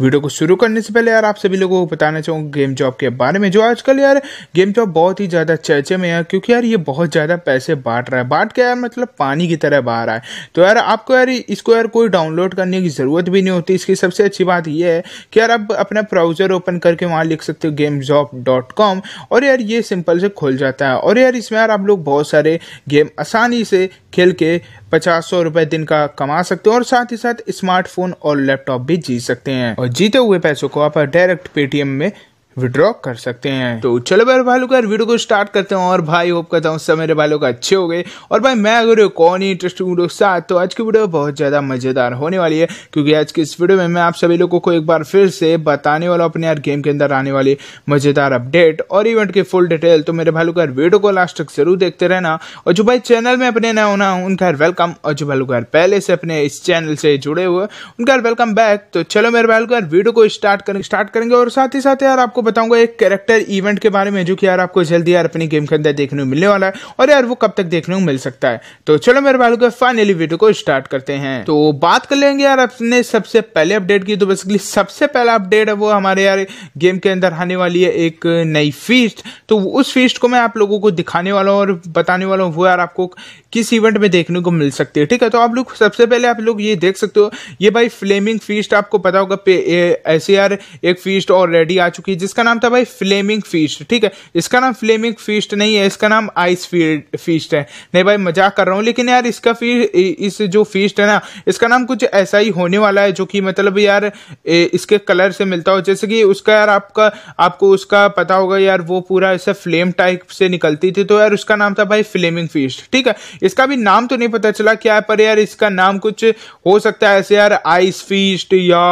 video को शुरू करने से पहले यार आप सभी लोगों को बताना चाहूँगा गेम जॉब के बारे में जो आजकल यार गेम जॉब बहुत ही ज़्यादा चर्चे में है क्योंकि यार ये बहुत ज़्यादा पैसे बांट रहा है बांट के यार मतलब पानी की तरह बाहर आए तो यार आपको यार इसको यार कोई डाउनलोड करने की ज़रूरत भी नहीं होती इसकी सबसे अच्छी बात यह है कि यार आप अपना ब्राउज़र ओपन करके वहाँ लिख सकते हो गेम जॉब डॉट कॉम और यार ये सिंपल से खुल जाता है और यार इसमें यार आप लोग बहुत सारे गेम आसानी से खेल के पचास सौ रुपए दिन का कमा सकते हैं और साथ ही साथ स्मार्टफोन और लैपटॉप भी जीत सकते हैं और जीते हुए पैसों को आप डायरेक्ट पेटीएम में विड्रॉ कर सकते हैं तो चलो भाई भाई लोग वीडियो को स्टार्ट करते हैं और भाई होप करता हूँ सब मेरे भाई लोग अच्छे हो गए और भाई मैं अगर कौन ही इंटरेस्टिंग वीडियो के साथ तो आज की वीडियो बहुत ज़्यादा मज़ेदार होने वाली है क्योंकि आज की इस वीडियो में मैं आप सभी लोगों को एक बार फिर से बताने वाला अपने यार गेम के अंदर आने वाली मज़ेदार अपडेट और इवेंट की फुल डिटेल तो मेरे भाई लोग वीडियो को लास्ट तक जरूर देखते रहना और जो भाई चैनल में अपने नए होना उनका वेलकम और जो भाई लोग पहले से अपने इस चैनल से जुड़े हुए उनका वेलकम बैक तो चलो मेरे भाई लोग वीडियो को स्टार्ट स्टार्ट करेंगे और साथ ही साथ यार आपको आपको बताऊंगा एक कैरेक्टर इवेंट के बारे में जो कि यार आपको जल्दी यार अपनी गेम के अंदर देखने को मिलने वाला है और यार वो कब तक देखने को मिल सकता है तो चलो मेरे बालू का फाइनली वीडियो को स्टार्ट करते हैं तो बात कर लेंगे यार अपने सबसे पहले अपडेट की तो बेसिकली सबसे पहला अपडेट है वो हमारे यार गेम के अंदर आने वाली है एक नई फीस्ट तो उस फीस्ट को मैं आप लोगों को दिखाने वाला हूँ और बताने वाला हूँ वो यार आपको किस इवेंट में देखने को मिल सकती है ठीक है तो आप लोग सबसे पहले आप लोग ये देख सकते हो ये भाई फ्लेमिंग फीस्ट आपको पता होगा ऐसे यार एक फीस्ट ऑलरेडी आ चुकी है जिसका नाम था भाई फ्लेमिंग फीस्ट ठीक है इसका नाम फ्लेमिंग फीस्ट नहीं है इसका नाम आइस फील्ड फीस्ट है नहीं भाई मजाक कर रहा हूँ लेकिन यार इसका फी इस जो फीस्ट है ना इसका नाम कुछ ऐसा ही होने वाला है जो कि मतलब यार इसके कलर से मिलता हो जैसे कि उसका यार आपका आपको उसका पता होगा यार वो पूरा ऐसा फ्लेम टाइप से निकलती थी तो यार उसका नाम था भाई फ्लेमिंग फीस्ट ठीक है इसका भी नाम तो नहीं पता चला क्या है पर यार इसका नाम कुछ हो सकता है ऐसे यार आइस फीस्ट या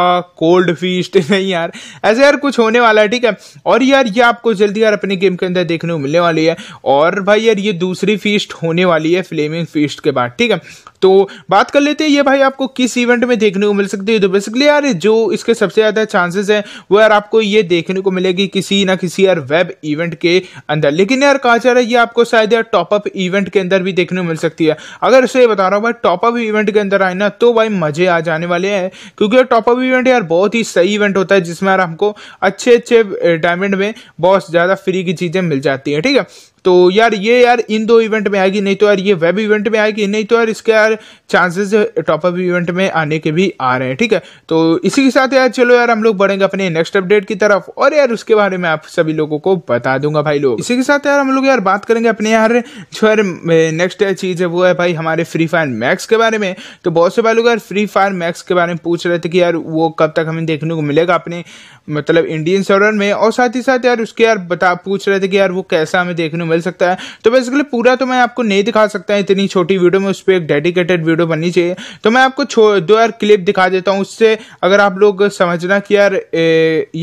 कोल्ड फीस्ट नहीं यार ऐसे यार कुछ होने वाला है ठीक है है और यार ये आपको जल्दी यार अपने गेम के अंदर देखने को मिलने वाली है और भाई यार ये दूसरी फीस्ट होने वाली है फ्लेमिंग फीस्ट के बाद ठीक है तो बात कर लेते हैं ये भाई आपको किस इवेंट में देखने को मिल सकती है तो बेसिकली यार जो इसके सबसे ज़्यादा चांसेस हैं वो यार आपको ये देखने को मिलेगी किसी ना किसी यार वेब इवेंट के अंदर लेकिन यार कहा जा रहा है ये आपको शायद यार टॉपअप इवेंट के अंदर भी देखने को मिल सकती है अगर इसे बता रहा हूँ भाई टॉपअप इवेंट के अंदर आए ना तो भाई मज़े आ जाने वाले हैं क्योंकि टॉपअप इवेंट यार बहुत ही सही इवेंट होता है जिसमें यार हमको अच्छे अच्छे डायमंड में बहुत ज़्यादा फ्री की चीज़ें मिल जाती हैं ठीक है तो यार ये यार इन दो इवेंट में आएगी नहीं तो यार ये वेब इवेंट में आएगी नहीं तो यार इसके यार चांसेस टॉपअप इवेंट में आने के भी आ रहे हैं ठीक है तो इसी के साथ यार चलो यार हम लोग बढ़ेंगे अपने नेक्स्ट अपडेट की तरफ और यार उसके बारे में आप सभी लोगों को बता दूंगा भाई लोग इसी के साथ यार हम लोग यार बात करेंगे अपने यार जो यार नेक्स्ट चीज़ है वो है भाई हमारे फ्री फायर मैक्स के बारे में तो बहुत से भाई लोग यार फ्री फायर मैक्स के बारे में पूछ रहे थे कि यार वो कब तक हमें देखने को मिलेगा अपने मतलब इंडियन सर्वर में और साथ ही साथ यार उसके यार बता पूछ रहे थे कि यार वो कैसा हमें देखने मिल सकता है तो बेसिकली पूरा तो मैं आपको नहीं दिखा सकता है इतनी छोटी वीडियो में उस पर एक डेडिकेटेड वीडियो बननी चाहिए तो मैं आपको दो यार क्लिप दिखा देता हूँ उससे अगर आप लोग समझना कि यार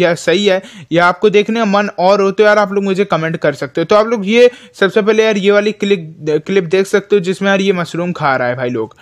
यह सही है या आपको देखने का मन और हो तो यार आप लोग मुझे कमेंट कर सकते हो तो आप लोग ये सबसे पहले यार ये वाली क्लिप क्लिप देख सकते हो जिसमें यार ये मशरूम खा रहा है भाई लोग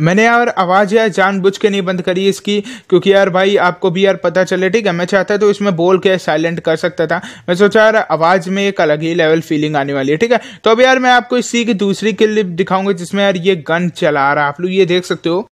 मैंने यार आवाज़ यार जानबूझ के नहीं बंद करी इसकी क्योंकि यार भाई आपको भी यार पता चले ठीक है मैं चाहता तो इसमें बोल के साइलेंट कर सकता था मैं सोचा यार आवाज़ में एक अलग ही लेवल फीलिंग आने वाली है ठीक है तो अब यार मैं आपको इसी की दूसरी क्लिप दिखाऊंगा जिसमें यार ये गन चला रहा आप लोग ये देख सकते हो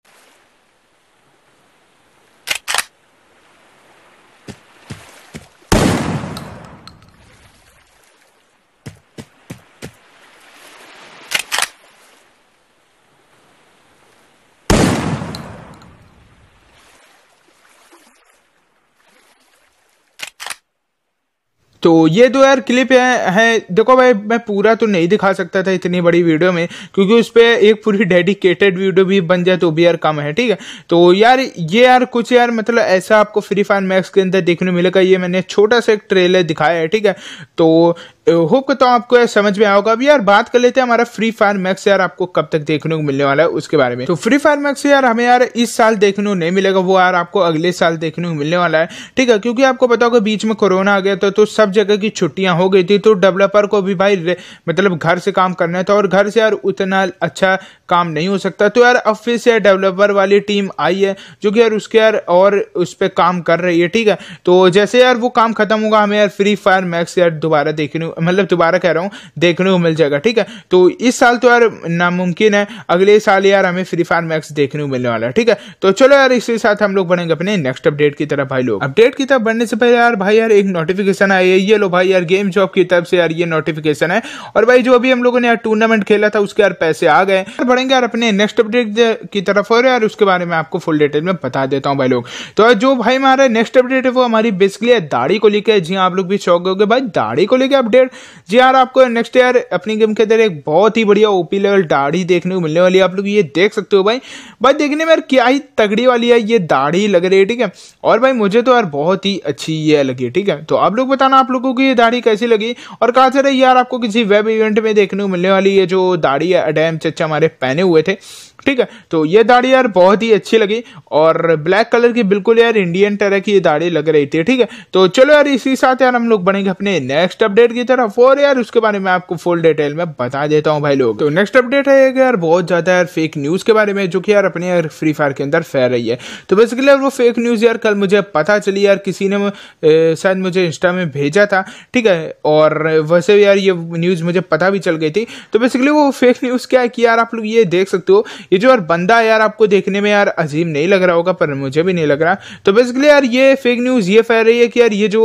तो ये दो यार क्लिप है, है देखो भाई मैं पूरा तो नहीं दिखा सकता था इतनी बड़ी वीडियो में क्योंकि उस पर एक पूरी डेडिकेटेड वीडियो भी बन जाए तो भी यार कम है ठीक है तो यार ये यार कुछ यार मतलब ऐसा आपको फ्री फायर मैक्स के अंदर देखने मिलेगा ये मैंने छोटा सा एक ट्रेलर दिखाया है ठीक है तो होप करता हूँ आपको समझ में आओगे अभी यार बात कर लेते हैं हमारा फ्री फायर मैक्स यार आपको कब तक देखने को मिलने वाला है उसके बारे में तो फ्री फायर मैक्स यार हमें यार इस साल देखने को नहीं मिलेगा वो यार आपको अगले साल देखने को मिलने वाला है ठीक है क्योंकि आपको पता होगा बीच में कोरोना आ गया था तो सब जगह की छुट्टियां हो गई थी तो डेवलपर को भी भाई मतलब घर से काम करना था और घर से यार उतना अच्छा काम नहीं हो सकता तो यार अब फिर से डेवलपर वाली टीम आई है जो कि यार उसके यार और उस पर काम कर रही है ठीक है तो जैसे यार वो काम खत्म होगा हमें यार फ्री फायर मैक्स यार दोबारा देखने मतलब दोबारा कह रहा हूँ देखने को मिल जाएगा ठीक है तो इस साल तो यार नामुमकिन है अगले साल यार हमें फ्री फायर मैक्स देखने को मिलने वाला है ठीक है तो चलो यार इसके साथ हम लोग बढ़ेंगे अपने नेक्स्ट अपडेट की तरफ भाई लोग अपडेट की तरफ बढ़ने से पहले यार भाई यार एक नोटिफिकेशन आई है ये लो भाई यार गेम जॉब की तरफ से यार ये नोटिफिकेशन है और भाई जो अभी हम लोगों ने यार टूर्नामेंट खेला था उसके यार पैसे आ गए बढ़ेंगे यार अपने नेक्स्ट अपडेट की तरफ और यार उसके बारे में आपको फुल डिटेल में बता देता हूँ भाई लोग तो जो भाई हमारा नेक्स्ट अपडेट है वो हमारी बेसिकली दाढ़ी को लेकर जी हाँ, आप लोग भी शौक हो भाई दाढ़ी को लेकर अपडेट ईयर जी यार आपको नेक्स्ट ईयर अपनी गेम के अंदर एक बहुत ही बढ़िया ओपी लेवल दाढ़ी देखने को मिलने वाली है आप लोग ये देख सकते हो भाई भाई देखने में यार क्या ही तगड़ी वाली है ये दाढ़ी लग रही है ठीक है और भाई मुझे तो यार बहुत ही अच्छी ये लगी ठीक है तो आप लोग बताना आप लोगों को ये दाढ़ी कैसी लगी और कहा से रही यार आपको किसी वेब इवेंट में देखने को मिलने वाली ये जो दाढ़ी अडैम चचा हमारे पहने हुए थे ठीक है तो ये दाढ़ी यार बहुत ही अच्छी लगी और ब्लैक कलर की बिल्कुल यार इंडियन तरह की ये दाढ़ी लग रही थी ठीक है तो चलो यार इसी साथ यार हम लोग बनेंगे अपने नेक्स्ट अपडेट की तरफ और यार उसके बारे में आपको फुल डिटेल में बता देता हूँ भाई लोग तो नेक्स्ट अपडेट है यार बहुत ज्यादा यार फेक न्यूज के बारे में जो कि यार अपने यार फ्री फायर के अंदर फैल रही है तो बेसिकली यार वो फेक न्यूज यार कल मुझे पता चली यार किसी ने शायद मुझे इंस्टा में भेजा था ठीक है और वैसे यार ये न्यूज मुझे पता भी चल गई थी तो बेसिकली वो फेक न्यूज क्या है कि यार आप लोग ये देख सकते हो ये जो यार बंदा यार आपको देखने में यार अजीम नहीं लग रहा होगा पर मुझे भी नहीं लग रहा तो बेसिकली यार ये फेक न्यूज़ ये फैल रही है कि यार ये जो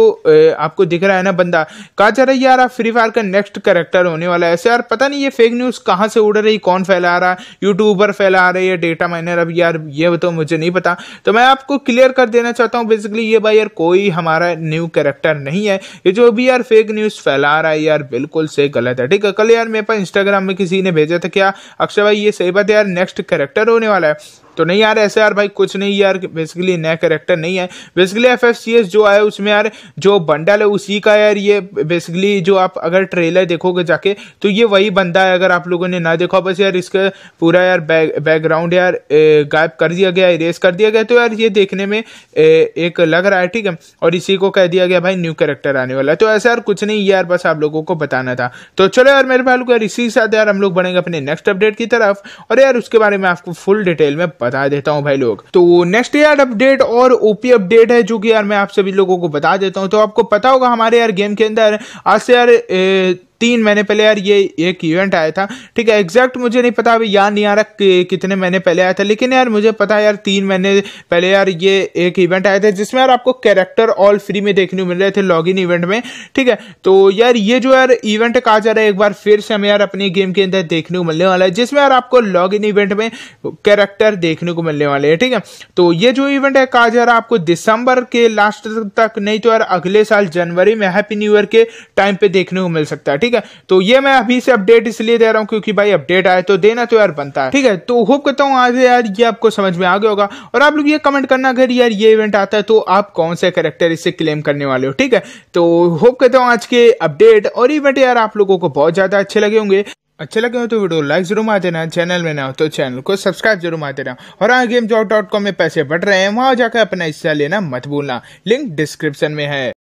आपको दिख रहा है ना बंदा कहा जा रहा है यार आप फ्री फायर का नेक्स्ट करेक्टर होने वाला है ऐसे यार पता नहीं ये फेक न्यूज़ कहाँ से उड़ रही कौन फैला रहा है यूट्यूबर फैला रहे है डेटा माइनर अब यार ये तो मुझे नहीं पता तो मैं आपको क्लियर कर देना चाहता हूँ बेसिकली ये भाई यार कोई हमारा न्यू करेक्टर नहीं है ये जो भी यार फेक न्यूज़ फैला रहा है यार बिल्कुल से गलत है ठीक है कल यार मेरे पास इंस्टाग्राम में किसी ने भेजा था क्या अक्षय भाई ये सही बात है यार नेक्स्ट करेक्टर होने वाला है तो नहीं यार ऐसे यार भाई कुछ नहीं यार बेसिकली नया करेक्टर नहीं है बेसिकली एफ सी एस जो आया उसमें यार जो बंडल है उसी का यार ये बेसिकली जो आप अगर ट्रेलर देखोगे जाके तो ये वही बंदा है अगर आप लोगों ने ना देखा बस यार इसका पूरा यार बैकग्राउंड यार गायब कर दिया गया इरेज कर दिया गया तो यार ये देखने में एक लग रहा है ठीक है और इसी को कह दिया गया भाई न्यू करेक्टर आने वाला तो ऐसा यार कुछ नहीं यार बस आप लोगों को बताना था तो चलो यार मेरे भाई लोग यार इसी के साथ यार हम लोग बढ़ेंगे अपने नेक्स्ट अपडेट की तरफ और यार उसके बारे में आपको फुल डिटेल में बता देता हूँ भाई लोग तो नेक्स्ट यार अपडेट और ओपी अपडेट है जो कि यार मैं आप सभी लोगों को बता देता हूँ तो आपको पता होगा हमारे यार गेम के अंदर आज से यार ए, तीन महीने पहले यार ये एक इवेंट आया था ठीक है एग्जैक्ट मुझे नहीं पता अभी याद नहीं आ रहा कितने महीने पहले आया था लेकिन यार मुझे पता है यार तीन महीने पहले यार ये एक इवेंट आया था जिसमें यार आपको कैरेक्टर ऑल फ्री में देखने को मिल रहे थे लॉग इन इवेंट में ठीक है तो यार ये जो यार इवेंट कहा जा रहा है एक बार फिर से हमें यार अपने गेम के अंदर देखने को मिलने वाला है जिसमें यार आपको लॉग इन इवेंट में कैरेक्टर देखने को मिलने वाले हैं ठीक है तो ये जो इवेंट है कहा जा रहा है आपको दिसंबर के लास्ट तक नहीं तो यार अगले साल जनवरी में हैप्पी न्यू ईयर के टाइम पे देखने को मिल सकता है ठीक ठीक है तो ये मैं अभी से अपडेट इसलिए दे रहा हूँ क्योंकि भाई अपडेट आए तो देना तो यार बनता है ठीक है तो होप करता हूँ आज यार ये आपको समझ में आ गया होगा और आप लोग ये कमेंट करना अगर यार ये इवेंट आता है तो आप कौन सा करेक्टर इससे क्लेम करने वाले हो ठीक है तो होप करता हूँ आज के अपडेट और इवेंट यार आप लोगों को बहुत ज़्यादा अच्छे लगे होंगे अच्छे लगे हो तो वीडियो लाइक जरूर मार देना चैनल में ना हो तो चैनल को सब्सक्राइब जरूर मार देना और हाँ गेम जॉब डॉट कॉम में पैसे बढ़ रहे हैं वहां जाकर अपना हिस्सा लेना मत भूलना लिंक डिस्क्रिप्शन में है